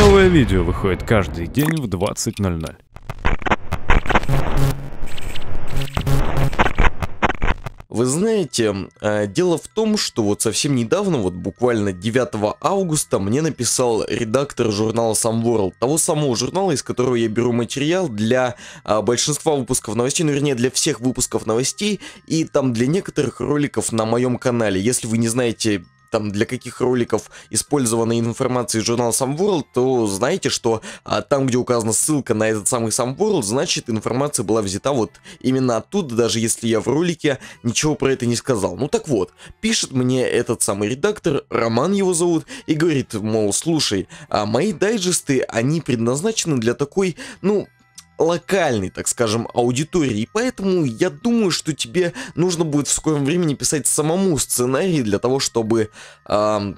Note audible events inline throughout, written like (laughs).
Новое видео выходит каждый день в 20.00. Вы знаете, э, дело в том, что вот совсем недавно, вот буквально 9 августа, мне написал редактор журнала Some того самого журнала, из которого я беру материал для э, большинства выпусков новостей, ну вернее для всех выпусков новостей и там для некоторых роликов на моем канале. Если вы не знаете там для каких роликов использована информация из журнала Some World, то знаете, что а, там, где указана ссылка на этот самый Some World, значит информация была взята вот именно оттуда, даже если я в ролике ничего про это не сказал. Ну так вот, пишет мне этот самый редактор, Роман его зовут, и говорит, мол, слушай, а мои дайджесты, они предназначены для такой, ну, локальной, так скажем, аудитории. поэтому я думаю, что тебе нужно будет в скором времени писать самому сценарий для того, чтобы э,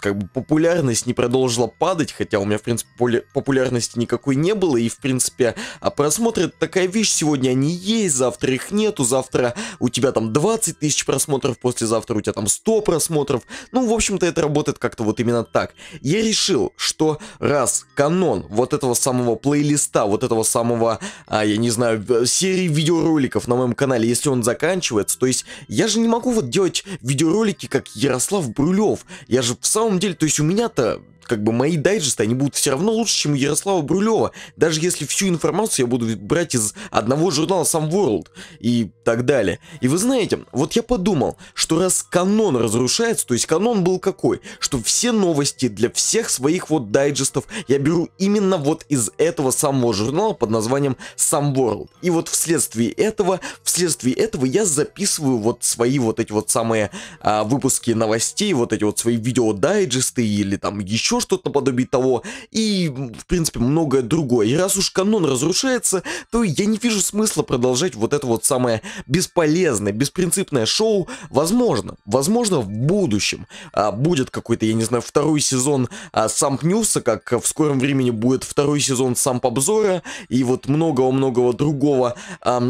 как бы популярность не продолжила падать, хотя у меня, в принципе, популярности никакой не было, и, в принципе, а просмотры такая вещь, сегодня они есть, завтра их нету, завтра у тебя там 20 тысяч просмотров, послезавтра у тебя там 100 просмотров, ну, в общем-то, это работает как-то вот именно так. Я решил, что раз канон вот этого самого плейлиста, вот этого самого а, я не знаю, э, серии видеороликов на моем канале, если он заканчивается. То есть я же не могу вот делать видеоролики, как Ярослав Брулев. Я же в самом деле, то есть у меня-то как бы мои дайджесты, они будут все равно лучше, чем у Ярослава Брулева, даже если всю информацию я буду брать из одного журнала сам World и так далее. И вы знаете, вот я подумал, что раз канон разрушается, то есть канон был какой? Что все новости для всех своих вот дайджестов я беру именно вот из этого самого журнала под названием Сам World. И вот вследствие этого вследствие этого я записываю вот свои вот эти вот самые а, выпуски новостей, вот эти вот свои видео дайджесты или там еще что-то подобие того, и, в принципе, многое другое. И раз уж канон разрушается, то я не вижу смысла продолжать вот это вот самое бесполезное, беспринципное шоу. Возможно, возможно, в будущем а, будет какой-то, я не знаю, второй сезон а, Самп Ньюса, как в скором времени будет второй сезон Самп Обзора, и вот многого-многого другого. А,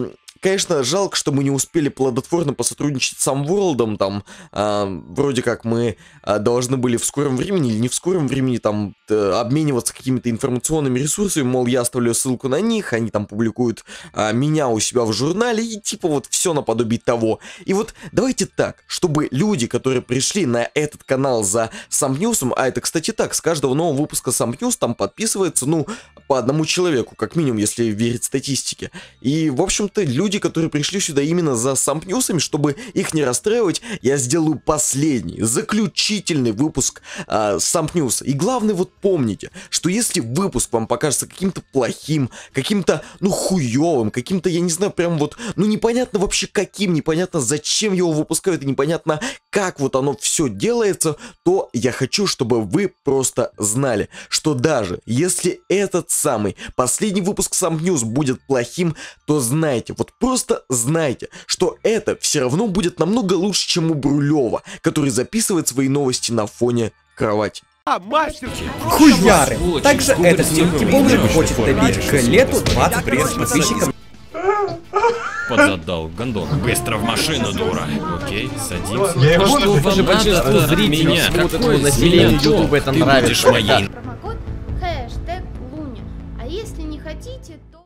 Конечно, жалко, что мы не успели плодотворно посотрудничать с Самворлдом, там, э, вроде как мы э, должны были в скором времени или не в скором времени, там, э, обмениваться какими-то информационными ресурсами, мол, я оставлю ссылку на них, они там публикуют э, меня у себя в журнале, и типа вот все наподобие того. И вот давайте так, чтобы люди, которые пришли на этот канал за Самньюсом, а это, кстати, так, с каждого нового выпуска Самньюс там подписывается, ну, по одному человеку, как минимум, если верить статистике. И, в общем-то, люди люди, которые пришли сюда именно за сампнюсами, чтобы их не расстраивать, я сделаю последний, заключительный выпуск э, а, сампнюса. И главное, вот помните, что если выпуск вам покажется каким-то плохим, каким-то, ну, хуевым, каким-то, я не знаю, прям вот, ну, непонятно вообще каким, непонятно зачем его выпускают, и непонятно как вот оно все делается, то я хочу, чтобы вы просто знали, что даже если этот самый последний выпуск сам News будет плохим, то знайте, вот просто знайте, что это все равно будет намного лучше, чем у Брулева, который записывает свои новости на фоне кровати. А, мастер! Хуяры! Сволочи, Также этот мелкий типа бомжик хочет добить к лету 20 пресс подзадал, гондон. Быстро в машину, дура. Окей, садимся. Я его что вам надо от меня? Какое население Ютуба это нравится? моей... А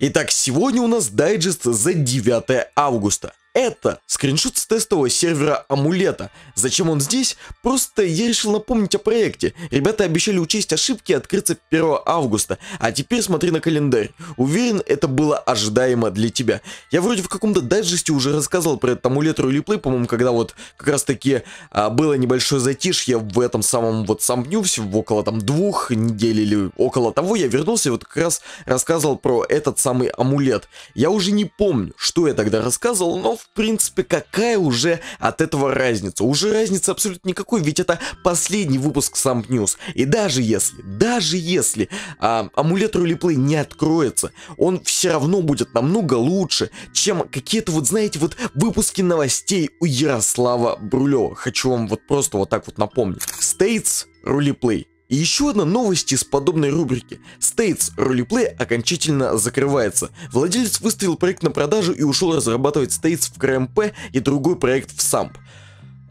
Итак, сегодня у нас дайджест за 9 августа. Это скриншот с тестового сервера Амулета. Зачем он здесь? Просто я решил напомнить о проекте. Ребята обещали учесть ошибки и открыться 1 августа. А теперь смотри на календарь. Уверен, это было ожидаемо для тебя. Я вроде в каком-то дайджесте уже рассказывал про этот Амулет Рулиплей, по-моему, когда вот как раз таки а, было небольшое затишье в этом самом вот сам дню, всего около там двух недель или около того, я вернулся и вот как раз рассказывал про этот самый амулет. Я уже не помню, что я тогда рассказывал, но в принципе, какая уже от этого разница? Уже разницы абсолютно никакой, ведь это последний выпуск Самп News. И даже если, даже если а, амулет Рулиплей не откроется, он все равно будет намного лучше, чем какие-то, вот знаете, вот выпуски новостей у Ярослава Брулева. Хочу вам вот просто вот так вот напомнить. States Рулиплей. И еще одна новость из подобной рубрики. States Roleplay окончательно закрывается. Владелец выставил проект на продажу и ушел разрабатывать States в КРМП и другой проект в SAMP.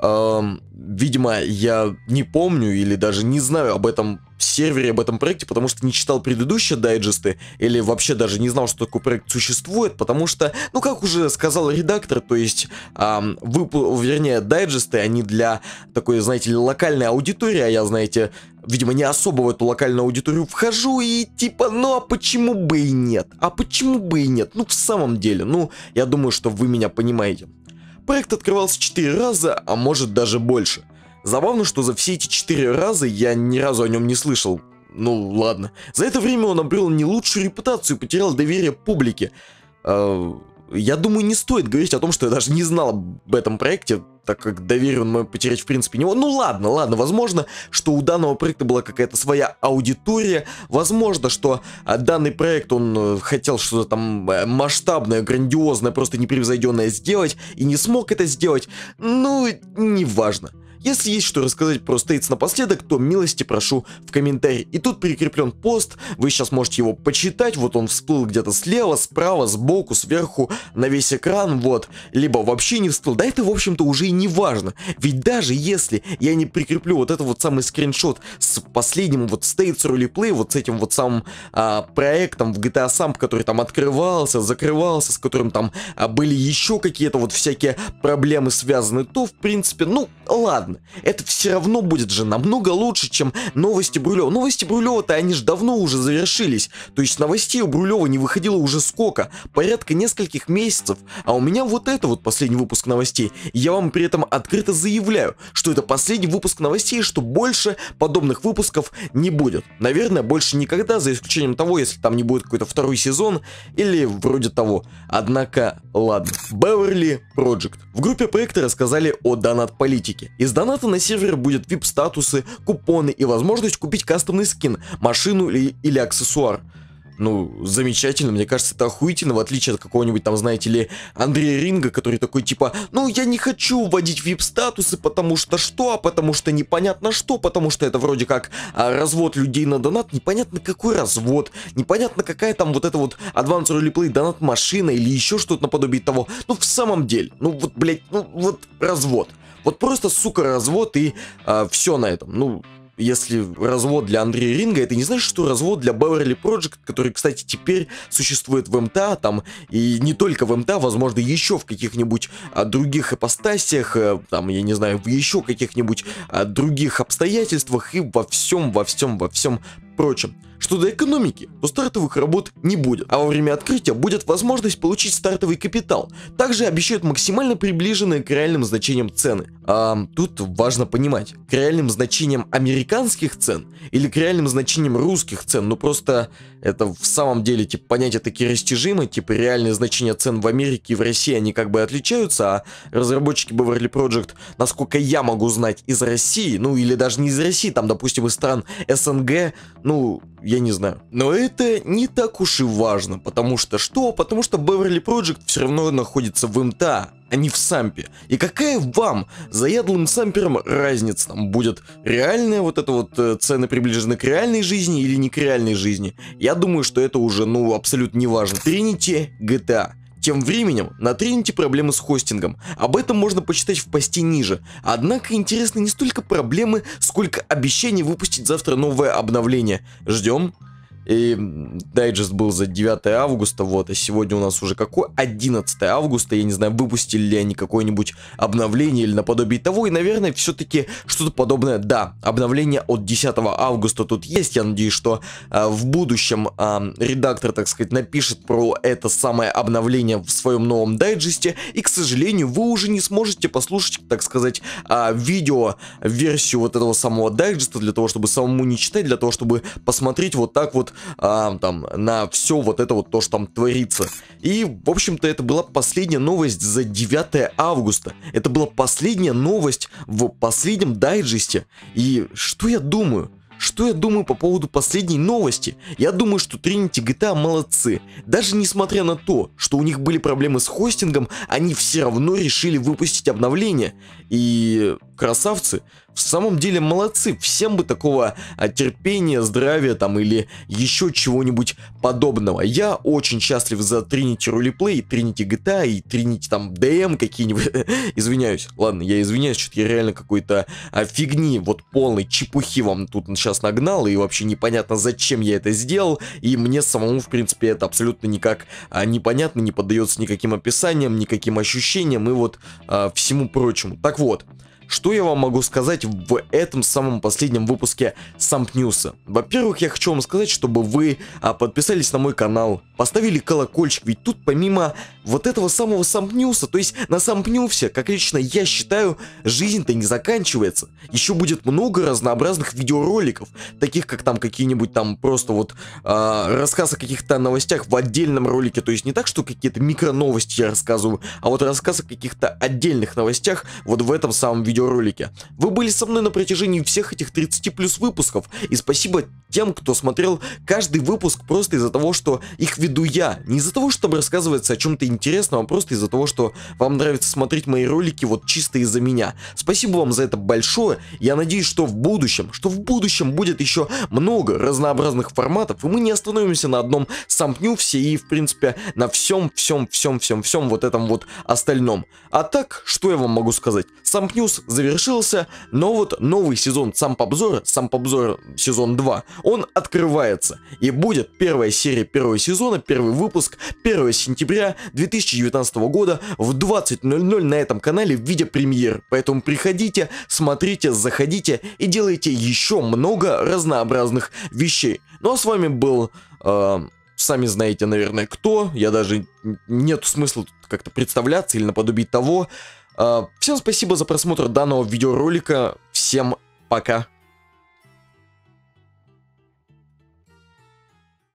Эм, видимо, я не помню или даже не знаю об этом в сервере об этом проекте, потому что не читал предыдущие дайджесты или вообще даже не знал, что такой проект существует, потому что, ну как уже сказал редактор, то есть эм, выпу вернее дайджесты, они для такой, знаете ли, локальной аудитории, а я, знаете, видимо, не особо в эту локальную аудиторию вхожу, и типа, ну а почему бы и нет? А почему бы и нет? Ну в самом деле, ну я думаю, что вы меня понимаете. Проект открывался 4 раза, а может даже больше. Забавно, что за все эти четыре раза я ни разу о нем не слышал. Ну ладно. За это время он обрел не лучшую репутацию и потерял доверие публики. Э, а, я думаю, не стоит говорить о том, что я даже не знал об этом проекте, так как доверие он мог потерять в принципе него. Ну ладно, ладно, возможно, что у данного проекта была какая-то своя аудитория, возможно, что а, данный проект он э, хотел что-то там э, масштабное, грандиозное, просто непревзойденное сделать и не смог это сделать, ну, неважно. Если есть что рассказать про Стейтс напоследок, то милости прошу в комментарии. И тут прикреплен пост, вы сейчас можете его почитать, вот он всплыл где-то слева, справа, сбоку, сверху, на весь экран, вот. Либо вообще не всплыл, да это в общем-то уже и не важно. Ведь даже если я не прикреплю вот этот вот самый скриншот с последним вот States Roleplay, вот с этим вот самым а, проектом в GTA Samp, который там открывался, закрывался, с которым там а, были еще какие-то вот всякие проблемы связаны, то в принципе, ну ладно ладно. Это все равно будет же намного лучше, чем новости Брулева. Новости брулева то они же давно уже завершились. То есть новостей у Брулева не выходило уже сколько? Порядка нескольких месяцев. А у меня вот это вот последний выпуск новостей. я вам при этом открыто заявляю, что это последний выпуск новостей, что больше подобных выпусков не будет. Наверное, больше никогда, за исключением того, если там не будет какой-то второй сезон или вроде того. Однако, ладно. Беверли Project. В группе проекта рассказали о донат-политике. из. Донаты на сервер будут VIP-статусы, купоны и возможность купить кастомный скин, машину или, или аксессуар. Ну, замечательно, мне кажется, это охуительно, в отличие от какого-нибудь там, знаете ли, Андрея Ринга, который такой типа, ну, я не хочу вводить вип-статусы, потому что что, а потому что непонятно что, потому что это вроде как а, развод людей на донат, непонятно какой развод, непонятно какая там вот эта вот Advanced Roleplay донат машина или еще что-то наподобие того. Ну, в самом деле, ну, вот, блядь, ну, вот развод. Вот просто, сука, развод и а, все на этом. Ну, если развод для Андрея Ринга, это не значит, что развод для Beverly Project, который, кстати, теперь существует в МТА, там, и не только в МТА, возможно, еще в каких-нибудь а, других ипостасях, а, там, я не знаю, в еще каких-нибудь а, других обстоятельствах и во всем, во всем, во всем Впрочем, что до экономики, то стартовых работ не будет, а во время открытия будет возможность получить стартовый капитал. Также обещают максимально приближенные к реальным значениям цены. А тут важно понимать, к реальным значениям американских цен или к реальным значениям русских цен, ну просто это в самом деле типа понятия такие растяжимы, типа реальные значения цен в Америке и в России они как бы отличаются, а разработчики Beverly Project, насколько я могу знать, из России, ну или даже не из России, там допустим из стран СНГ, ну ну, я не знаю. Но это не так уж и важно, потому что что? Потому что Беверли Проджект все равно находится в МTA, а не в Сампе. И какая вам, заядлым Сампером, разница там будет? Реальная вот эта вот э, цены приближены к реальной жизни или не к реальной жизни? Я думаю, что это уже, ну, абсолютно не важно. Тринити GTA. Тем временем, на Trinity проблемы с хостингом. Об этом можно почитать в посте ниже. Однако интересны не столько проблемы, сколько обещание выпустить завтра новое обновление. Ждем. И дайджест был за 9 августа, вот, а сегодня у нас уже какой? 11 августа, я не знаю, выпустили ли они какое-нибудь обновление или наподобие того, и, наверное, все-таки что-то подобное, да, обновление от 10 августа тут есть, я надеюсь, что э, в будущем э, редактор, так сказать, напишет про это самое обновление в своем новом дайджесте, и, к сожалению, вы уже не сможете послушать, так сказать, э, видео, версию вот этого самого дайджеста, для того, чтобы самому не читать, для того, чтобы посмотреть вот так вот а, там, на все вот это вот то, что там творится. И, в общем-то, это была последняя новость за 9 августа. Это была последняя новость в последнем дайджесте. И что я думаю? Что я думаю по поводу последней новости? Я думаю, что Trinity GTA молодцы. Даже несмотря на то, что у них были проблемы с хостингом, они все равно решили выпустить обновление. И красавцы. В самом деле молодцы, всем бы такого а, терпения, здравия там или еще чего-нибудь подобного. Я очень счастлив за Trinity Roleplay, Trinity GTA и Trinity там DM какие-нибудь. (laughs) извиняюсь, ладно, я извиняюсь, что я реально какой-то а, фигни, вот полной чепухи вам тут сейчас нагнал и вообще непонятно зачем я это сделал и мне самому в принципе это абсолютно никак а, непонятно, не поддается никаким описаниям, никаким ощущениям и вот а, всему прочему. Так вот, что я вам могу сказать в этом самом последнем выпуске Сампнюса? Во-первых, я хочу вам сказать, чтобы вы а, подписались на мой канал, поставили колокольчик, ведь тут помимо вот этого самого Сампнюса, то есть на Сампнюсе, как лично я считаю, жизнь-то не заканчивается. Еще будет много разнообразных видеороликов, таких как там какие-нибудь там просто вот а, рассказ о каких-то новостях в отдельном ролике, то есть не так, что какие-то микро новости я рассказываю, а вот рассказ о каких-то отдельных новостях вот в этом самом видео видеоролике. Вы были со мной на протяжении всех этих 30 плюс выпусков, и спасибо тем, кто смотрел каждый выпуск просто из-за того, что их веду я. Не из-за того, чтобы рассказывается о чем-то интересном, а просто из-за того, что вам нравится смотреть мои ролики вот чисто из-за меня. Спасибо вам за это большое. Я надеюсь, что в будущем, что в будущем будет еще много разнообразных форматов, и мы не остановимся на одном сампню все и, в принципе, на всем, всем, всем, всем, всем вот этом вот остальном. А так, что я вам могу сказать? Самп Ньюс завершился, но вот новый сезон Самп Обзора, Самп Обзора сезон 2, он открывается. И будет первая серия первого сезона, первый выпуск 1 сентября 2019 года в 20.00 на этом канале в виде премьер. Поэтому приходите, смотрите, заходите и делайте еще много разнообразных вещей. Ну а с вами был... Э, сами знаете, наверное, кто. Я даже... Нет смысла как-то представляться или наподобить того. Э, всем спасибо за просмотр данного видеоролика. Всем пока.